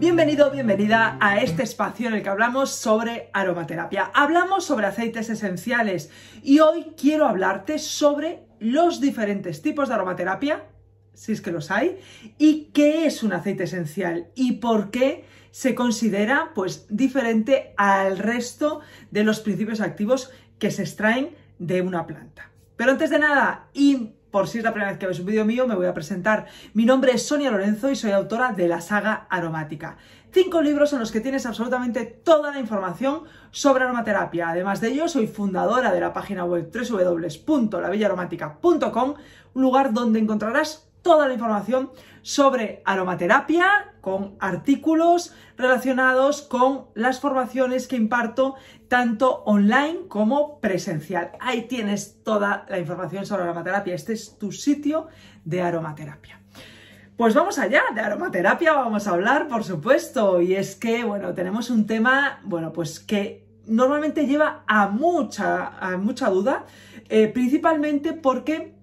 Bienvenido, bienvenida a este espacio en el que hablamos sobre aromaterapia. Hablamos sobre aceites esenciales y hoy quiero hablarte sobre los diferentes tipos de aromaterapia, si es que los hay, y qué es un aceite esencial y por qué se considera pues diferente al resto de los principios activos que se extraen de una planta. Pero antes de nada, por si es la primera vez que ves un vídeo mío, me voy a presentar. Mi nombre es Sonia Lorenzo y soy autora de la saga Aromática. Cinco libros en los que tienes absolutamente toda la información sobre aromaterapia. Además de ello, soy fundadora de la página web www.lavillaromática.com, un lugar donde encontrarás toda la información sobre aromaterapia con artículos relacionados con las formaciones que imparto tanto online como presencial. Ahí tienes toda la información sobre aromaterapia. Este es tu sitio de aromaterapia. Pues vamos allá, de aromaterapia vamos a hablar, por supuesto, y es que, bueno, tenemos un tema, bueno, pues que normalmente lleva a mucha, mucha duda, eh, principalmente porque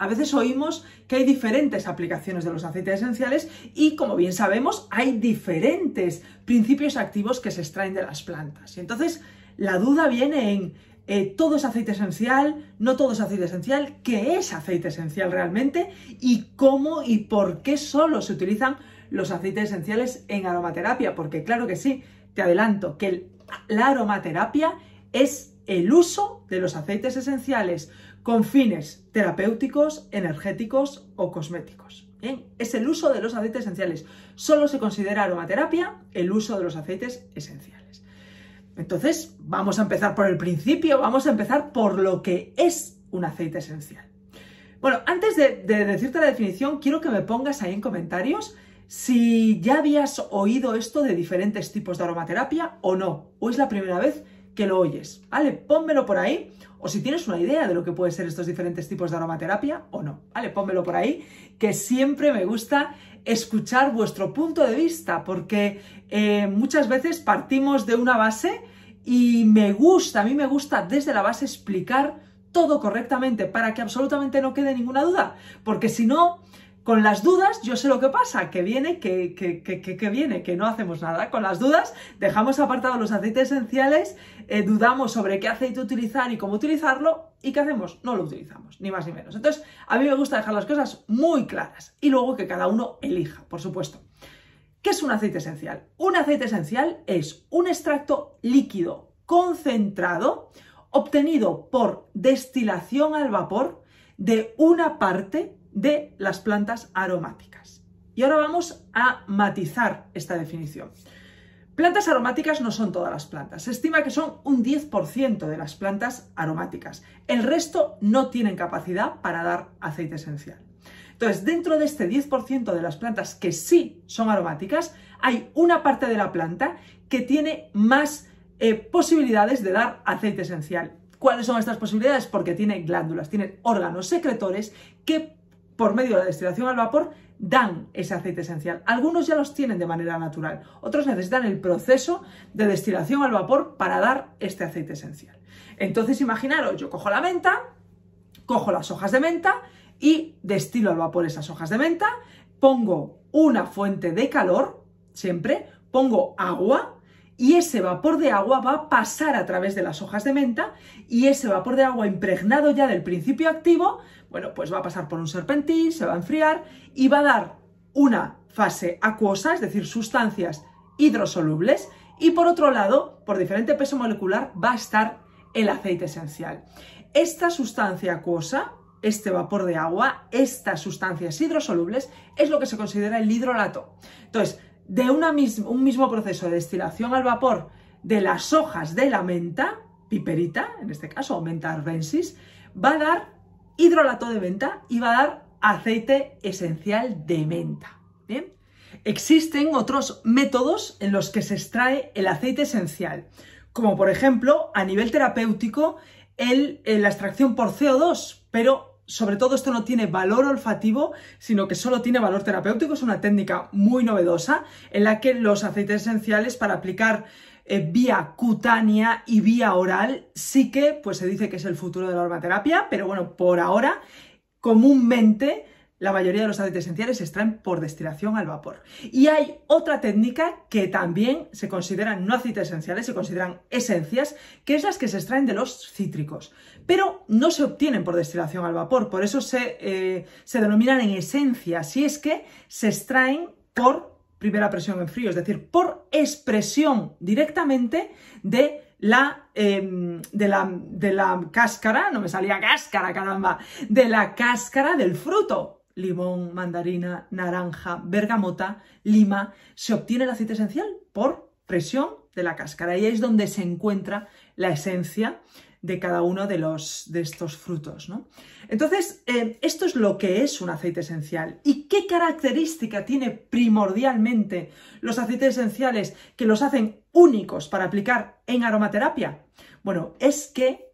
a veces oímos que hay diferentes aplicaciones de los aceites esenciales y, como bien sabemos, hay diferentes principios activos que se extraen de las plantas. Y entonces, la duda viene en eh, todo es aceite esencial, no todo es aceite esencial, qué es aceite esencial realmente y cómo y por qué solo se utilizan los aceites esenciales en aromaterapia, porque claro que sí, te adelanto que la aromaterapia es el uso de los aceites esenciales con fines terapéuticos, energéticos o cosméticos. ¿eh? es el uso de los aceites esenciales. Solo se considera aromaterapia el uso de los aceites esenciales. Entonces, vamos a empezar por el principio, vamos a empezar por lo que es un aceite esencial. Bueno, antes de, de decirte la definición, quiero que me pongas ahí en comentarios si ya habías oído esto de diferentes tipos de aromaterapia o no, o es la primera vez que lo oyes, ¿vale? Pónmelo por ahí, o si tienes una idea de lo que pueden ser estos diferentes tipos de aromaterapia o no, ¿vale? Pónmelo por ahí, que siempre me gusta escuchar vuestro punto de vista, porque eh, muchas veces partimos de una base y me gusta, a mí me gusta desde la base explicar todo correctamente para que absolutamente no quede ninguna duda, porque si no, con las dudas, yo sé lo que pasa, que viene, que, que, viene, que no hacemos nada. Con las dudas, dejamos apartados los aceites esenciales, eh, dudamos sobre qué aceite utilizar y cómo utilizarlo, ¿Y qué hacemos? No lo utilizamos, ni más ni menos. Entonces, a mí me gusta dejar las cosas muy claras y luego que cada uno elija, por supuesto. ¿Qué es un aceite esencial? Un aceite esencial es un extracto líquido concentrado obtenido por destilación al vapor de una parte de las plantas aromáticas. Y ahora vamos a matizar esta definición. Plantas aromáticas no son todas las plantas. Se estima que son un 10% de las plantas aromáticas. El resto no tienen capacidad para dar aceite esencial. Entonces, dentro de este 10% de las plantas que sí son aromáticas, hay una parte de la planta que tiene más eh, posibilidades de dar aceite esencial. ¿Cuáles son estas posibilidades? Porque tiene glándulas, tiene órganos secretores que por medio de la destilación al vapor, dan ese aceite esencial. Algunos ya los tienen de manera natural, otros necesitan el proceso de destilación al vapor para dar este aceite esencial. Entonces, imaginaros, yo cojo la menta, cojo las hojas de menta y destilo al vapor esas hojas de menta, pongo una fuente de calor, siempre, pongo agua, y ese vapor de agua va a pasar a través de las hojas de menta y ese vapor de agua impregnado ya del principio activo bueno, pues va a pasar por un serpentín, se va a enfriar y va a dar una fase acuosa, es decir, sustancias hidrosolubles, y por otro lado, por diferente peso molecular, va a estar el aceite esencial. Esta sustancia acuosa, este vapor de agua, estas sustancias hidrosolubles, es lo que se considera el hidrolato. Entonces, de un mismo proceso de destilación al vapor de las hojas de la menta, piperita, en este caso, o menta arvensis, va a dar hidrolato de menta y va a dar aceite esencial de menta. ¿bien? Existen otros métodos en los que se extrae el aceite esencial, como por ejemplo a nivel terapéutico eh, la extracción por CO2, pero sobre todo esto no tiene valor olfativo, sino que solo tiene valor terapéutico. Es una técnica muy novedosa en la que los aceites esenciales para aplicar eh, vía cutánea y vía oral, sí que pues, se dice que es el futuro de la aromaterapia, pero bueno, por ahora comúnmente la mayoría de los aceites esenciales se extraen por destilación al vapor. Y hay otra técnica que también se consideran no aceites esenciales, se consideran esencias, que es las que se extraen de los cítricos. Pero no se obtienen por destilación al vapor, por eso se, eh, se denominan en esencia, si es que se extraen por primera presión en frío, es decir, por expresión directamente em, de la, de la, cáscara, no me salía cáscara, caramba, de la cáscara del fruto, limón, mandarina, naranja, bergamota, lima, se obtiene el aceite esencial por presión de la cáscara. Y ahí es donde se encuentra la esencia de cada uno de, los, de estos frutos. ¿no? Entonces, eh, esto es lo que es un aceite esencial. ¿Y qué característica tiene primordialmente los aceites esenciales que los hacen únicos para aplicar en aromaterapia? Bueno, es que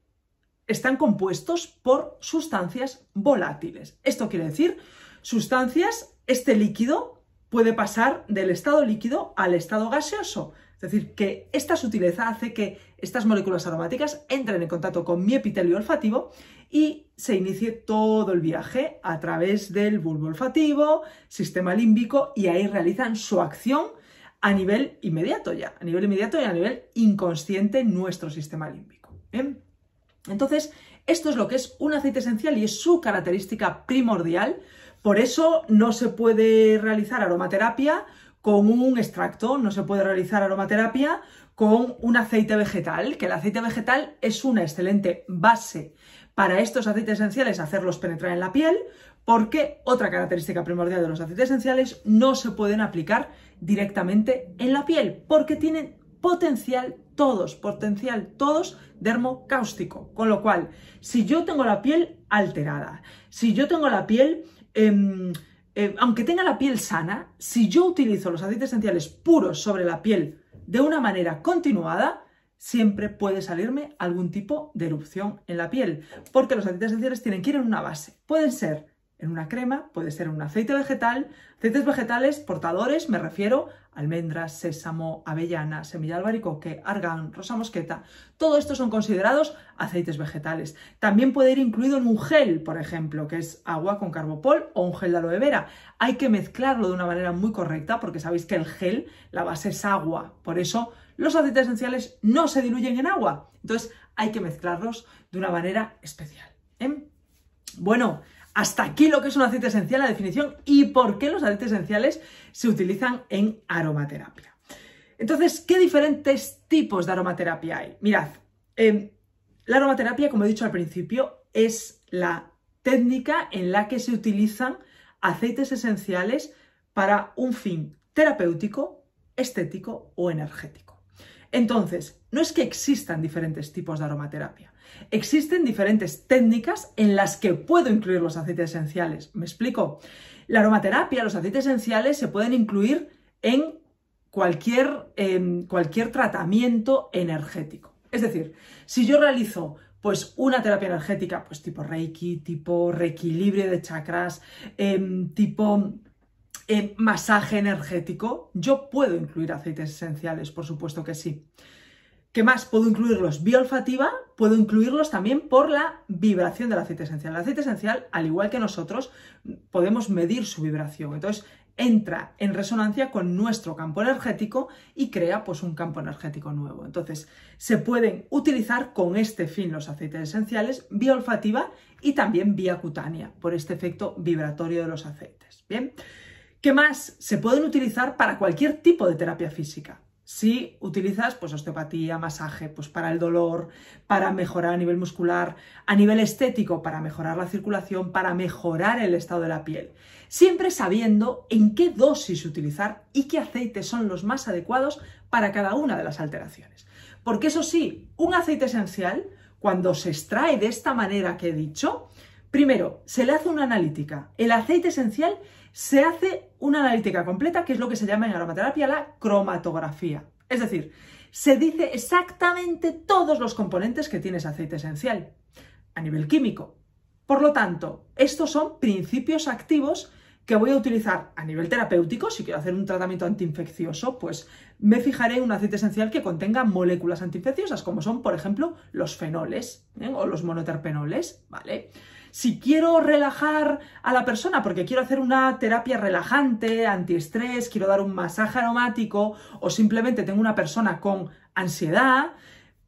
están compuestos por sustancias volátiles. Esto quiere decir sustancias, este líquido puede pasar del estado líquido al estado gaseoso. Es decir, que esta sutileza hace que estas moléculas aromáticas entran en contacto con mi epitelio olfativo y se inicia todo el viaje a través del bulbo olfativo, sistema límbico y ahí realizan su acción a nivel inmediato ya, a nivel inmediato y a nivel inconsciente nuestro sistema límbico. Entonces, esto es lo que es un aceite esencial y es su característica primordial. Por eso no se puede realizar aromaterapia con un extracto, no se puede realizar aromaterapia con un aceite vegetal, que el aceite vegetal es una excelente base para estos aceites esenciales, hacerlos penetrar en la piel, porque otra característica primordial de los aceites esenciales no se pueden aplicar directamente en la piel, porque tienen potencial todos, potencial todos dermocáustico. Con lo cual, si yo tengo la piel alterada, si yo tengo la piel... Em, eh, aunque tenga la piel sana, si yo utilizo los aceites esenciales puros sobre la piel de una manera continuada, siempre puede salirme algún tipo de erupción en la piel, porque los aceites esenciales tienen que ir en una base. Pueden ser en una crema, puede ser en un aceite vegetal, aceites vegetales portadores, me refiero almendras, sésamo, avellana, semilla de albaricoque, argán, rosa mosqueta, todo esto son considerados aceites vegetales. También puede ir incluido en un gel, por ejemplo, que es agua con carbopol o un gel de aloe vera. Hay que mezclarlo de una manera muy correcta porque sabéis que el gel, la base es agua, por eso los aceites esenciales no se diluyen en agua. Entonces hay que mezclarlos de una manera especial. ¿eh? Bueno, hasta aquí lo que es un aceite esencial, la definición y por qué los aceites esenciales se utilizan en aromaterapia. Entonces, ¿qué diferentes tipos de aromaterapia hay? Mirad, em, la aromaterapia, como he dicho al principio, es la técnica en la que se utilizan aceites esenciales para un fin terapéutico, estético o energético. Entonces, no es que existan diferentes tipos de aromaterapia. Existen diferentes técnicas en las que puedo incluir los aceites esenciales. ¿Me explico? La aromaterapia, los aceites esenciales se pueden incluir en cualquier, em, tratamiento energético. Es decir, si yo realizo pues una terapia energética, pues tipo Reiki, tipo reequilibrio de chakras, em, tipo eh, masaje energético. Yo puedo incluir aceites esenciales, por supuesto que sí. ¿Qué más? Puedo incluirlos bioolfativa, puedo incluirlos también por la vibración del aceite esencial. El aceite esencial, al igual que nosotros, podemos medir su vibración. Entonces, entra en resonancia con nuestro campo energético y crea pues un campo energético nuevo. Entonces, se pueden utilizar con este fin los aceites esenciales vía olfativa y también vía cutánea por este efecto vibratorio de los aceites. Bien. ¿Qué más? Se pueden utilizar para cualquier tipo de terapia física. Si utilizas pues, osteopatía, masaje, pues para el dolor, para mejorar a nivel muscular, a nivel estético, para mejorar la circulación, para mejorar el estado de la piel. Siempre sabiendo en qué dosis utilizar y qué aceites son los más adecuados para cada una de las alteraciones. Porque eso sí, un aceite esencial, cuando se extrae de esta manera que he dicho, primero, se le hace una analítica. El aceite esencial se hace una analítica completa, que es lo que se llama en aromaterapia la cromatografía. Es decir, se dice exactamente todos los componentes que tiene ese aceite esencial a nivel químico. Por lo tanto, estos son principios activos que voy a utilizar a nivel terapéutico, si quiero hacer un tratamiento antiinfeccioso, pues me fijaré en un aceite esencial que contenga moléculas antiinfecciosas, como son, por ejemplo, los fenoles ¿eh? o los monoterpenoles, ¿vale? Si quiero relajar a la persona porque quiero hacer una terapia relajante, antiestrés, quiero dar un masaje aromático o simplemente tengo una persona con ansiedad,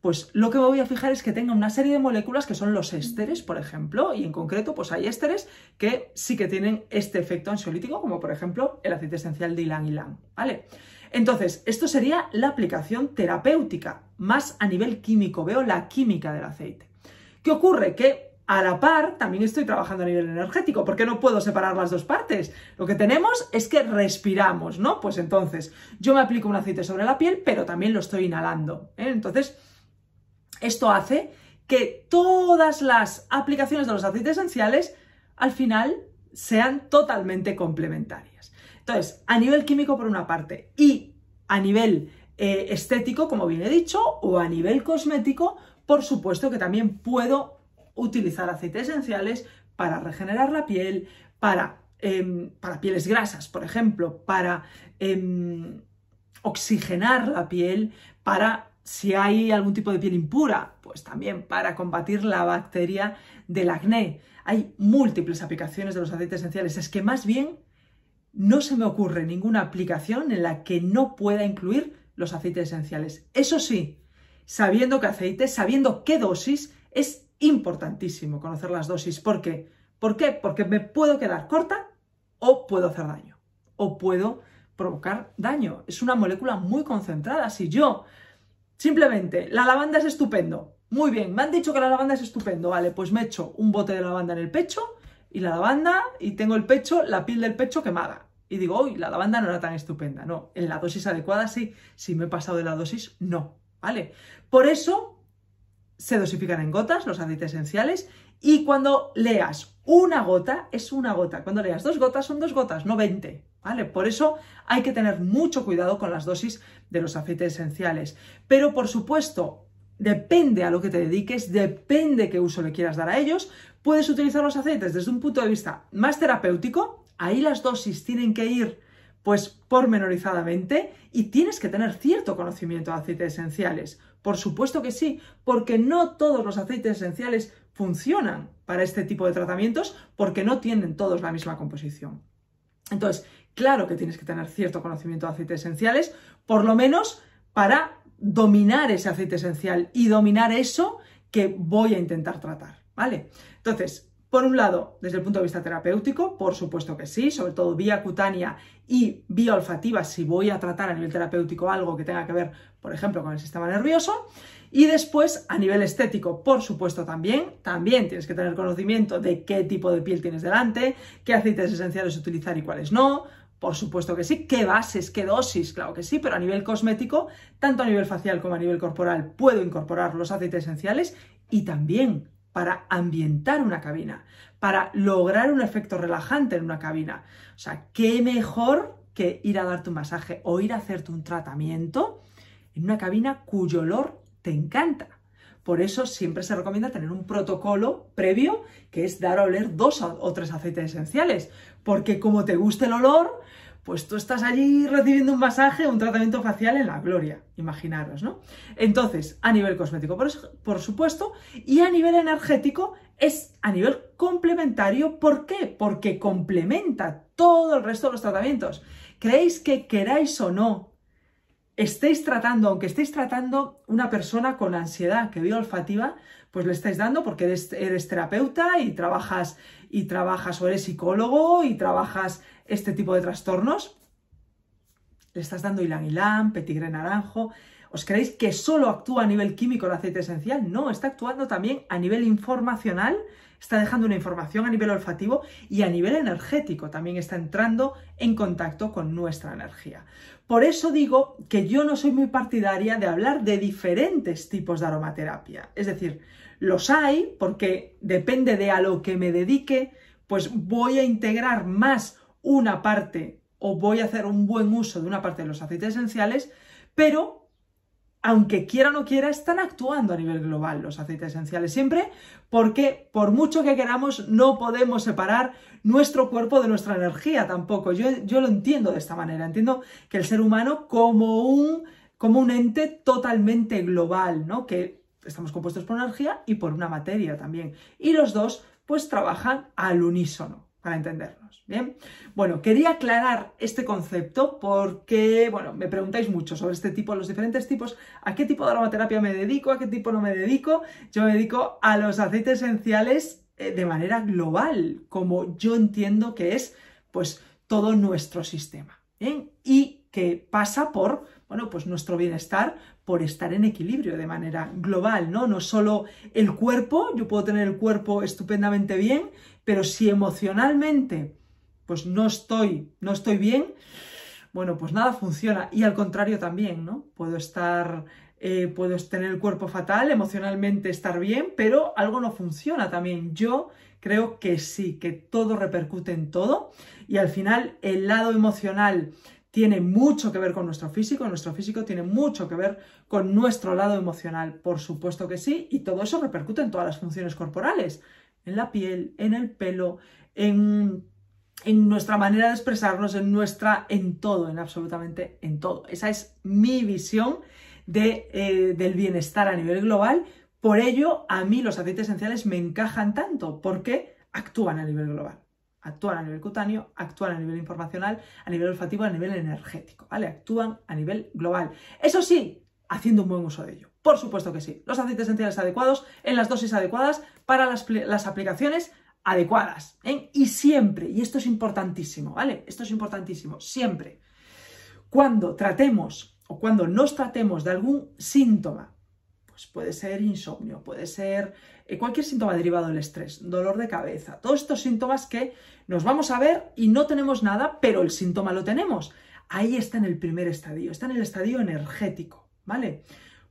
pues lo que me voy a fijar es que tenga una serie de moléculas que son los ésteres, por ejemplo, y en concreto pues hay ésteres que sí que tienen este efecto ansiolítico, como por ejemplo el aceite esencial de ylang ylang, ¿vale? Entonces, esto sería la aplicación terapéutica, más a nivel químico, veo la química del aceite. ¿Qué ocurre? Que a la par también estoy trabajando a nivel energético, porque no puedo separar las dos partes. Lo que tenemos es que respiramos, ¿no? Pues entonces, yo me aplico un aceite sobre la piel, pero también lo estoy inhalando. ¿eh? Entonces, esto hace que todas las aplicaciones de los aceites esenciales al final sean totalmente complementarias. Entonces, a nivel químico por una parte y a nivel eh, estético, como bien he dicho, o a nivel cosmético, por supuesto que también puedo utilizar aceites esenciales para regenerar la piel, para, em, para pieles grasas, por ejemplo, para em, oxigenar la piel, para si hay algún tipo de piel impura, pues también para combatir la bacteria del acné. Hay múltiples aplicaciones de los aceites esenciales. Es que más bien no se me ocurre ninguna aplicación en la que no pueda incluir los aceites esenciales. Eso sí, sabiendo qué aceite, sabiendo qué dosis, es importantísimo conocer las dosis. porque ¿Por qué? Porque me puedo quedar corta o puedo hacer daño. O puedo provocar daño. Es una molécula muy concentrada. Si yo simplemente la lavanda es estupendo. Muy bien, me han dicho que la lavanda es estupendo. Vale, pues me echo un bote de lavanda en el pecho y la lavanda y tengo el pecho, la piel del pecho quemada. Y digo, uy, la lavanda no era tan estupenda. No, en la dosis adecuada sí. Si me he pasado de la dosis, no. ¿Vale? Por eso se dosifican en gotas, los aceites esenciales, y cuando leas una gota, es una gota. Cuando leas dos gotas, son dos gotas, no 20. ¿Vale? Por eso hay que tener mucho cuidado con las dosis de los aceites esenciales. Pero por supuesto, depende a lo que te dediques, depende qué uso le quieras dar a ellos, puedes utilizar los aceites desde un punto de vista más terapéutico. Ahí las dosis tienen que ir pues pormenorizadamente y tienes que tener cierto conocimiento de aceites esenciales. Por supuesto que sí, porque no todos los aceites esenciales funcionan para este tipo de tratamientos porque no tienen todos la misma composición. Entonces, claro que tienes que tener cierto conocimiento de aceites esenciales, por lo menos para dominar ese aceite esencial y dominar eso que voy a intentar tratar, ¿vale? Entonces, por un lado, desde el punto de vista terapéutico, por supuesto que sí, sobre todo vía cutánea y vía olfativa si voy a tratar a nivel terapéutico algo que tenga que ver, por ejemplo, con el sistema nervioso. Y después, a nivel estético, por supuesto también, también tienes que tener conocimiento de qué tipo de piel tienes delante, qué aceites esenciales utilizar y cuáles no. Por supuesto que sí, qué bases, qué dosis, claro que sí, pero a nivel cosmético, tanto a nivel facial como a nivel corporal, puedo incorporar los aceites esenciales y también para ambientar una cabina, para lograr un efecto relajante en una cabina. O sea, qué mejor que ir a darte un masaje o ir a hacerte un tratamiento en una cabina cuyo olor te encanta. Por eso siempre se recomienda tener un protocolo previo que es dar a oler dos o tres aceites esenciales, porque como te gusta el olor, pues tú estás allí recibiendo un masaje, un tratamiento facial en la gloria, imaginaros, ¿no? Entonces, a nivel cosmético, por, supuesto, y a nivel energético es a nivel complementario. ¿Por qué? Porque complementa todo el resto de los tratamientos. ¿Creéis que queráis o no? Estéis tratando, aunque estéis tratando una persona con ansiedad que vio olfativa, pues le estáis dando porque eres, eres terapeuta y trabajas, y trabajas, o eres psicólogo y trabajas este tipo de trastornos? Le estás dando ilan-ilan, petigre naranjo. ¿Os creéis que solo actúa a nivel químico el aceite esencial? No, está actuando también a nivel informacional, está dejando una información a nivel olfativo y a nivel energético también está entrando en contacto con nuestra energía. Por eso digo que yo no soy muy partidaria de hablar de diferentes tipos de aromaterapia. Es decir, los hay porque depende de a lo que me dedique, pues voy a integrar más una parte o voy a hacer un buen uso de una parte de los aceites esenciales, pero aunque quiera o no quiera, están actuando a nivel global los aceites esenciales siempre, porque por mucho que queramos, no podemos separar nuestro cuerpo de nuestra energía tampoco. Yo, lo entiendo de esta manera, entiendo que el ser humano como un, como un ente totalmente global, ¿no? Que estamos compuestos por energía y por una materia también. Y los dos, pues, trabajan al unísono entendernos. Bien, bueno, quería aclarar este concepto porque, bueno, me preguntáis mucho sobre este tipo, los diferentes tipos, a qué tipo de aromaterapia me dedico, a qué tipo no me dedico. Yo me dedico a los aceites esenciales eh, de manera global, como yo entiendo que es, pues, todo nuestro sistema. Bien, y que pasa por, bueno, pues nuestro bienestar, por estar en equilibrio de manera global, ¿no? No solo el cuerpo, yo puedo tener el cuerpo estupendamente bien, pero si emocionalmente pues no estoy, no estoy bien, bueno, pues nada funciona. Y al contrario también, ¿no? Puedo estar, eh, puedo tener el cuerpo fatal, emocionalmente estar bien, pero algo no funciona también. Yo creo que sí, que todo repercute en todo y al final el lado emocional tiene mucho que ver con nuestro físico, nuestro físico tiene mucho que ver con nuestro lado emocional, por supuesto que sí, y todo eso repercute en todas las funciones corporales, en la piel, en el pelo, en, nuestra manera de expresarnos, en nuestra, en todo, en absolutamente en todo. Esa es mi visión de, eh, del bienestar a nivel global. Por ello, a mí los aceites esenciales me encajan tanto, porque actúan a nivel global. Actúan a nivel cutáneo, actúan a nivel informacional, a nivel olfativo, a nivel energético, ¿vale? Actúan a nivel global. Eso sí, haciendo un buen uso de ello. Por supuesto que sí. Los aceites esenciales adecuados, en las dosis adecuadas, para las, aplicaciones adecuadas. ¿eh? Y siempre, y esto es importantísimo, ¿vale? Esto es importantísimo, siempre. Cuando tratemos o cuando nos tratemos de algún síntoma pues puede ser insomnio, puede ser eh, cualquier síntoma derivado del estrés, dolor de cabeza, todos estos síntomas que nos vamos a ver y no tenemos nada, pero el síntoma lo tenemos. Ahí está en el primer estadio, está en el estadio energético, ¿vale?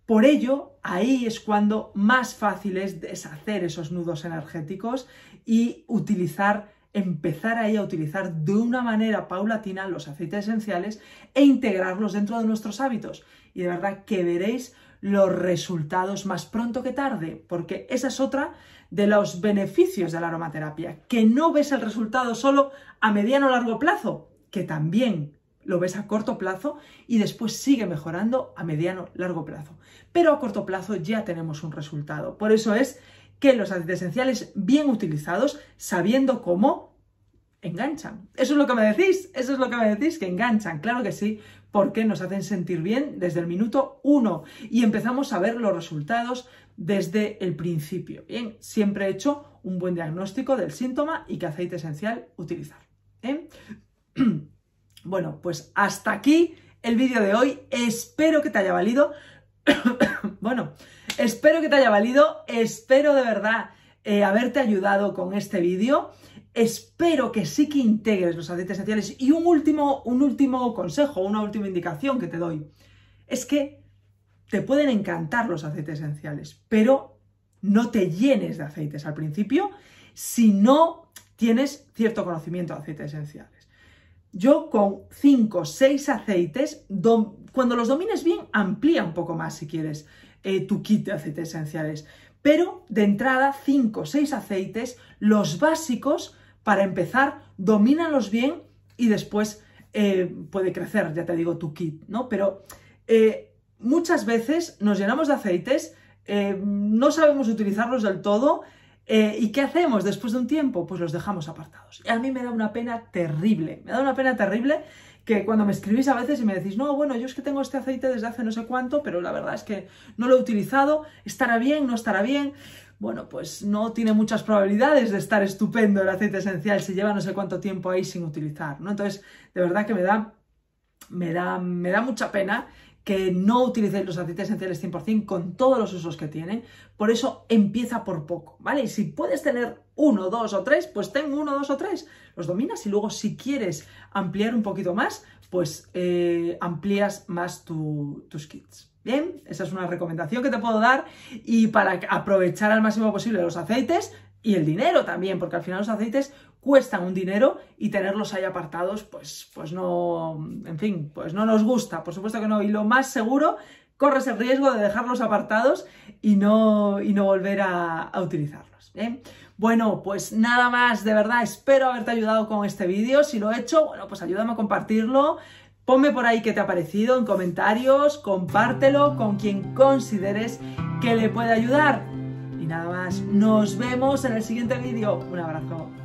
Por ello, ahí es cuando más fácil es deshacer esos nudos energéticos y utilizar empezar ahí a utilizar de una manera paulatina los aceites esenciales e integrarlos dentro de nuestros hábitos. Y de verdad que veréis los resultados más pronto que tarde, porque esa es otra de los beneficios de la aromaterapia, que no ves el resultado solo a mediano o largo plazo, que también lo ves a corto plazo y después sigue mejorando a mediano largo plazo. Pero a corto plazo ya tenemos un resultado. Por eso es que los aceites esenciales bien utilizados, sabiendo cómo, enganchan. Eso es lo que me decís, eso es lo que me decís, que enganchan, claro que sí, porque nos hacen sentir bien desde el minuto uno y empezamos a ver los resultados desde el principio. Bien, siempre he hecho un buen diagnóstico del síntoma y qué aceite esencial utilizar. ¿eh? Bueno, pues hasta aquí el vídeo de hoy. Espero que te haya valido. bueno, espero que te haya valido. Espero de verdad eh, haberte ayudado con este vídeo. Espero que sí que integres los aceites esenciales. Y un último, un último consejo, una última indicación que te doy, es que te pueden encantar los aceites esenciales, pero no te llenes de aceites al principio si no tienes cierto conocimiento de aceites esenciales. Yo con 5 o 6 aceites, cuando los domines bien, amplía un poco más si quieres eh, tu kit de aceites esenciales. Pero de entrada, 5 o 6 aceites, los básicos, para empezar, domínalos bien y después eh, puede crecer, ya te digo, tu kit, ¿no? Pero eh, muchas veces nos llenamos de aceites, eh, no sabemos utilizarlos del todo eh, ¿Y qué hacemos después de un tiempo? Pues los dejamos apartados. Y a mí me da una pena terrible, me da una pena terrible que cuando me escribís a veces y me decís, no, bueno, yo es que tengo este aceite desde hace no sé cuánto, pero la verdad es que no lo he utilizado, estará bien, no estará bien. Bueno, pues no tiene muchas probabilidades de estar estupendo el aceite esencial si lleva no sé cuánto tiempo ahí sin utilizar, ¿no? Entonces, de verdad que me da, me da, me da mucha pena que no utilicéis los aceites esenciales 100% con todos los usos que tienen. Por eso empieza por poco, ¿vale? Y si puedes tener uno, dos o tres, pues tengo uno, dos o tres. Los dominas y luego si quieres ampliar un poquito más, pues eh, amplías más tus kits. Bien, esa es una recomendación que te puedo dar y para aprovechar al máximo posible los aceites y el dinero también, porque al final los aceites cuestan un dinero y tenerlos ahí apartados, pues, pues no, en fin, pues no nos gusta, por supuesto que no. Y lo más seguro, corres el riesgo de dejarlos apartados y no, no volver a, utilizarlos. ¿eh? Bueno, pues nada más, de verdad, espero haberte ayudado con este vídeo. Si lo he hecho, bueno, pues ayúdame a compartirlo. Ponme por ahí qué te ha parecido en comentarios, compártelo con quien consideres que le puede ayudar. Y nada más, nos vemos en el siguiente vídeo. Un abrazo.